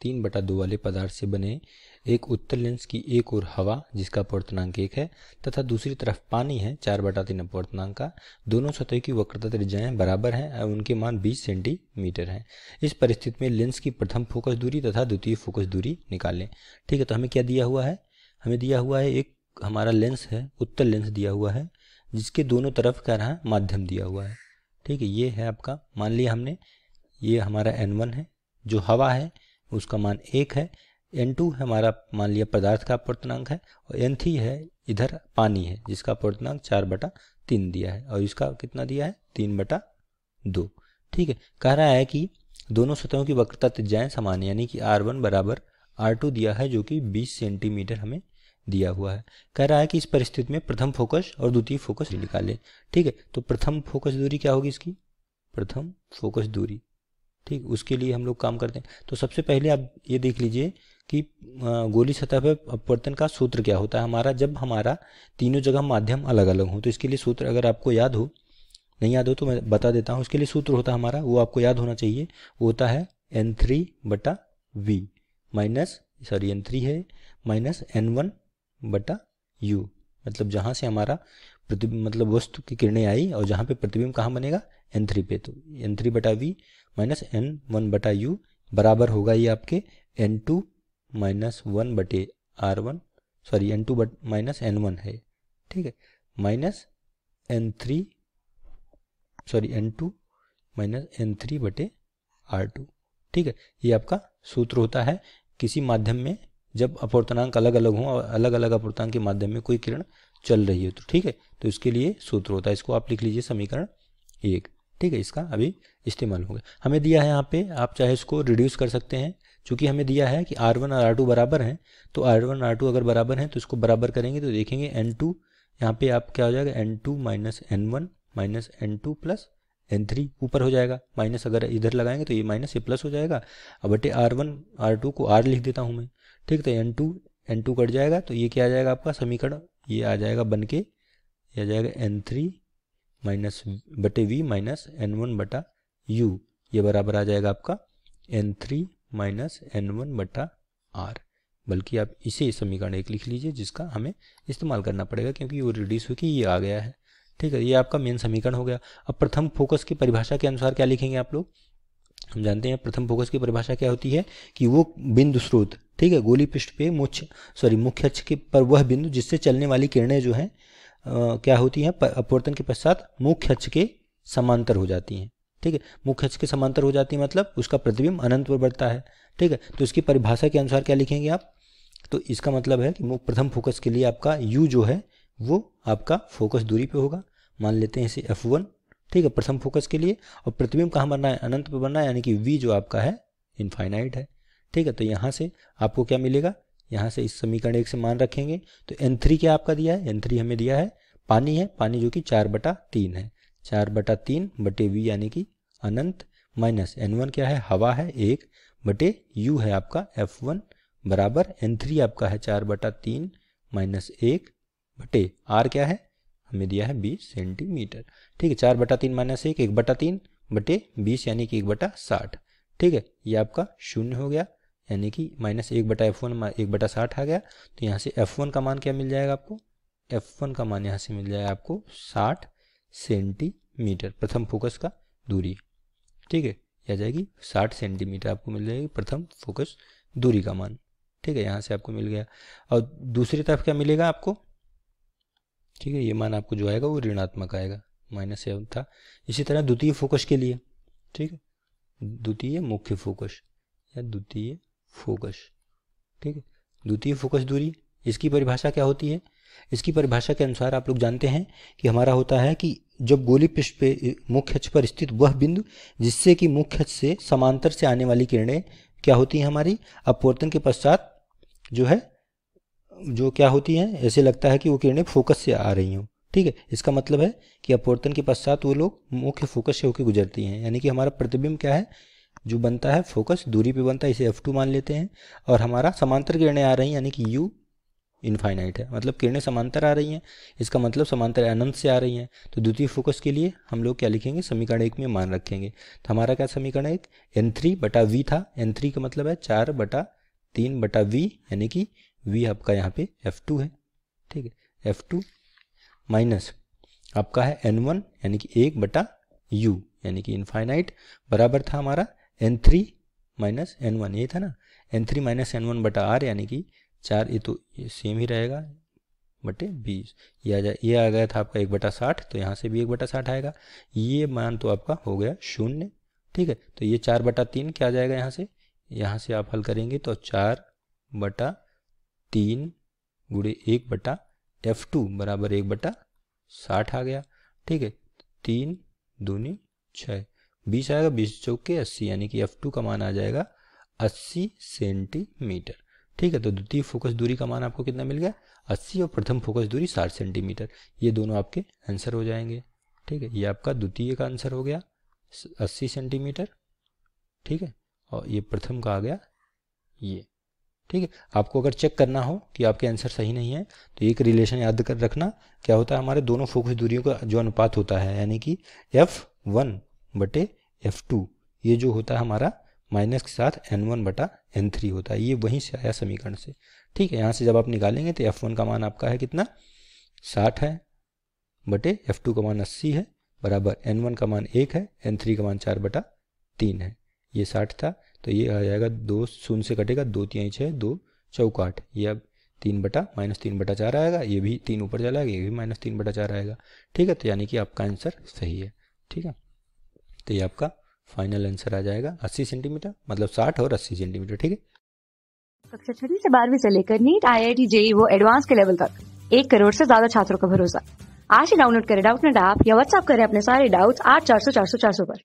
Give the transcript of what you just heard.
तीन बटा दो वाले पदार्थ से बने एक उत्तर लेंस की एक और हवा जिसका अपवर्तनांक एक है तथा दूसरी तरफ पानी है चार बटा तीन अपवर्तनांक का दोनों सतह की वक्रता त्रिज्याएं बराबर हैं और उनके मान 20 सेंटीमीटर हैं इस परिस्थिति में लेंस की प्रथम फोकस दूरी तथा द्वितीय फोकस दूरी निकालें ठीक है तो हमें क्या दिया हुआ है हमें दिया हुआ है एक हमारा लेंस है उत्तर लेंस दिया हुआ है जिसके दोनों तरफ क्या रहा माध्यम दिया हुआ है ठीक है ये है आपका मान लिया हमने ये हमारा एन वन है जो हवा है उसका मान एक है एन टू हमारा मान लिया पदार्थ का अपवर्तनांक है और एन थ्री है इधर पानी है जिसका अपवर्तनांक चार बटा तीन दिया है और इसका कितना दिया है तीन बटा दो ठीक है कह रहा है कि दोनों सतहों की वक्रता त्रिज्याएं समान है यानी कि आर वन बराबर आर टू दिया है जो कि बीस सेंटीमीटर हमें दिया हुआ है कह रहा है कि इस परिस्थिति में प्रथम फोकस और द्वितीय फोकस निकालें ठीक है तो प्रथम फोकस दूरी क्या होगी इसकी प्रथम फोकस दूरी ठीक उसके लिए हम लोग काम करते हैं तो सबसे पहले आप ये देख लीजिए कि गोली सतह पर अपवर्तन का सूत्र क्या होता है हमारा जब हमारा तीनों जगह माध्यम अलग अलग हो तो इसके लिए सूत्र अगर आपको याद हो नहीं याद हो तो मैं बता देता हूँ उसके लिए सूत्र होता है हमारा वो आपको याद होना चाहिए वो होता है एन थ्री बटा V minus sorry N three है माइनस एन वन बटा यू मतलब जहाँ से हमारा प्रतिबिंब मतलब वस्तु की किरणें आई और जहाँ पे प्रतिबिंब कहाँ बनेगा एन थ्री पे तो एन थ्री बटा वी माइनस एन वन बटा यू बराबर होगा ये आपके एन टू माइनस वन बटे R one sorry N two but minus N one है ठीक है minus N three sorry N two minus N three बटे आर टू ठीक है ये आपका सूत्र होता है किसी माध्यम में जब अपवर्तनांक अलग अलग हों और अलग अलग अपवर्तनांक के माध्यम में कोई किरण चल रही हो तो ठीक है तो इसके लिए सूत्र होता है इसको आप लिख लीजिए समीकरण एक ठीक है इसका अभी इस्तेमाल होगा हमें दिया है यहाँ पे आप चाहे इसको रिड्यूस कर सकते हैं चूंकि हमें दिया है कि आर वन और आर टू बराबर हैं तो आर वन आर टू अगर बराबर हैं तो इसको बराबर करेंगे तो देखेंगे एन टू यहाँ पे आप क्या हो जाएगा N two minus N one minus N two plus N three ऊपर हो जाएगा माइनस अगर इधर लगाएंगे तो ये माइनस ये प्लस हो जाएगा अब बटे आर वन आर टू को आर लिख देता हूँ मैं ठीक तो N two N two cut जाएगा तो ये क्या आ जाएगा आपका समीकरण ये आ जाएगा बन के ये आ जाएगा एन थ्री माइनस बटे वी माइनस एन वन बटा यू ये बराबर आ जाएगा आपका N three minus N one बटा आर बल्कि आप इसे समीकरण एक लिख लीजिए जिसका हमें इस्तेमाल करना पड़ेगा क्योंकि वो रिड्यूस होकर ये आ गया है ठीक है ये आपका मेन समीकरण हो गया अब प्रथम फोकस की परिभाषा के अनुसार क्या लिखेंगे आप लोग हम जानते हैं प्रथम फोकस की परिभाषा क्या होती है कि वो बिंदु स्रोत ठीक है गोली पृष्ठ पे मुख्य सॉरी मुख्य अक्ष के पर वह बिंदु जिससे चलने वाली किरणें जो हैं क्या होती हैं अपवर्तन के पश्चात मुख्य अक्ष के समांतर हो जाती हैं ठीक है मुख्य अक्ष के समांतर हो जाती है मतलब उसका प्रतिबिंब अनंत पर बढ़ता है ठीक है तो इसकी परिभाषा के अनुसार क्या लिखेंगे आप तो इसका मतलब है कि प्रथम फोकस के लिए आपका यू जो है वो आपका फोकस दूरी पे होगा मान लेते हैं इसे एफ वन ठीक है प्रथम फोकस के लिए और प्रतिबिंब कहाँ बनना है अनंत पर बनना है यानी कि वी जो आपका है इनफाइनाइट है ठीक है तो यहाँ से आपको क्या मिलेगा यहाँ से इस समीकरण एक से मान रखेंगे तो एन थ्री क्या आपका दिया है एन थ्री हमें दिया है पानी है पानी जो कि चार बटा तीन है चार बटा तीन बटे वी यानी कि अनंत माइनस एन वन क्या है हवा है एक बटे यू है आपका एफ वन बराबर एन थ्री आपका है चार बटा तीन माइनस एक बटे आर क्या है हमें दिया है बीस सेंटीमीटर ठीक है चार बटा तीन माइनस एक एक बटा तीन बटे बीस यानी कि एक बटा साठ ठीक है ये आपका शून्य हो गया यानी कि माइनस एक बटा एफ वन एक बटा साठ आ गया तो यहाँ से एफ वन का मान क्या मिल जाएगा आपको एफ वन का मान यहाँ से मिल जाएगा आपको साठ सेंटीमीटर प्रथम फोकस का दूरी ठीक है यह जाएगी साठ सेंटीमीटर आपको मिल जाएगी प्रथम फोकस दूरी का मान ठीक है यहाँ से आपको मिल गया और दूसरी तरफ क्या मिलेगा आपको ठीक है ये मान आपको जो आएगा वो ऋणात्मक आएगा माइनस सेवन था इसी तरह द्वितीय फोकस के लिए ठीक है द्वितीय मुख्य फोकस या द्वितीय फोकस ठीक है द्वितीय फोकस दूरी इसकी परिभाषा क्या होती है इसकी परिभाषा के अनुसार आप लोग जानते हैं कि हमारा होता है कि जब गोली पृष्ठ पे मुख्य अक्ष पर स्थित वह बिंदु जिससे कि मुख्य अक्ष से समांतर से आने वाली किरणें क्या होती हैं हमारी अपवर्तन के पश्चात जो है जो क्या होती हैं ऐसे लगता है कि वो किरणें फोकस से आ रही हों ठीक है इसका मतलब है कि अपवर्तन के पश्चात वो लोग मुख्य फोकस से होकर गुजरती हैं यानी कि हमारा प्रतिबिंब क्या है जो बनता है फोकस दूरी पे बनता है इसे एफ टू मान लेते हैं और हमारा समांतर किरणें आ रही हैं यानी कि यू इनफाइनाइट है मतलब किरणें समांतर आ रही हैं इसका मतलब समांतर अनंत से आ रही हैं तो द्वितीय फोकस के लिए हम लोग क्या लिखेंगे समीकरण एक में मान रखेंगे तो हमारा क्या समीकरण एक एन थ्री बटा वी था एन थ्री का मतलब है चार बटा तीन बटा वी यानी कि वी आपका यहाँ पे एफ टू है ठीक है एफ टू माइनस आपका है एन वन यानी कि एक बटा यू यानी कि इनफाइनाइट बराबर था हमारा N three minus N one ये था ना N three minus N one बटा आर यानी कि चार ये तो सेम ही रहेगा बटे बीस ये आ जाए ये आ गया था आपका एक बटा साठ तो यहाँ से भी एक बटा साठ आएगा ये मान तो आपका हो गया शून्य ठीक है तो ये चार बटा तीन क्या आ जाएगा यहाँ से यहाँ से आप हल करेंगे तो चार बटा तीन गुड़े एक बटा एफ टू बराबर एक बटा साठ आ गया ठीक है तीन दूनी छः बीस आएगा बीस चौके अस्सी यानी कि एफ टू का मान आ जाएगा अस्सी सेंटीमीटर ठीक है तो द्वितीय फोकस दूरी का मान आपको कितना मिल गया अस्सी और प्रथम फोकस दूरी साठ सेंटीमीटर ये दोनों आपके आंसर हो जाएंगे ठीक है ये आपका द्वितीय का आंसर हो गया अस्सी सेंटीमीटर ठीक है और ये प्रथम का आ गया ये ठीक है आपको अगर चेक करना हो कि आपके आंसर सही नहीं है तो एक रिलेशन याद कर रखना क्या होता है हमारे दोनों फोकस दूरियों का जो अनुपात होता है यानी कि एफ वन बटे एफ टू ये जो होता है हमारा माइनस के साथ एन वन बटा एन थ्री होता है ये वहीं से आया समीकरण से ठीक है यहाँ से जब आप निकालेंगे तो एफ वन का मान आपका है कितना साठ है बटे एफ टू का मान अस्सी है बराबर एन वन का मान एक है एन थ्री का मान चार बटा तीन है ये साठ था तो ये आ जाएगा दो शून्य से कटेगा दो तीन छः दो चौक आठ ये अब तीन बटा माइनस तीन बटा चार आएगा ये भी तीन ऊपर चला जाएगा ये भी माइनस तीन बटा चार आएगा ठीक है तो यानी कि आपका आंसर सही है ठीक है तो ये आपका फाइनल आंसर आ जाएगा अस्सी सेंटीमीटर मतलब साठ और अस्सी सेंटीमीटर ठीक है कक्षा छठी से बारहवीं से लेकर NEET I I T JEE वो एडवांस के लेवल तक एक करोड़ से ज्यादा छात्रों का भरोसा आज ही डाउनलोड करें डाउट नेट ऐप या व्हाट्सअप करें अपने सारे डाउट्स आठ चार सौ चार सौ चार सौ पर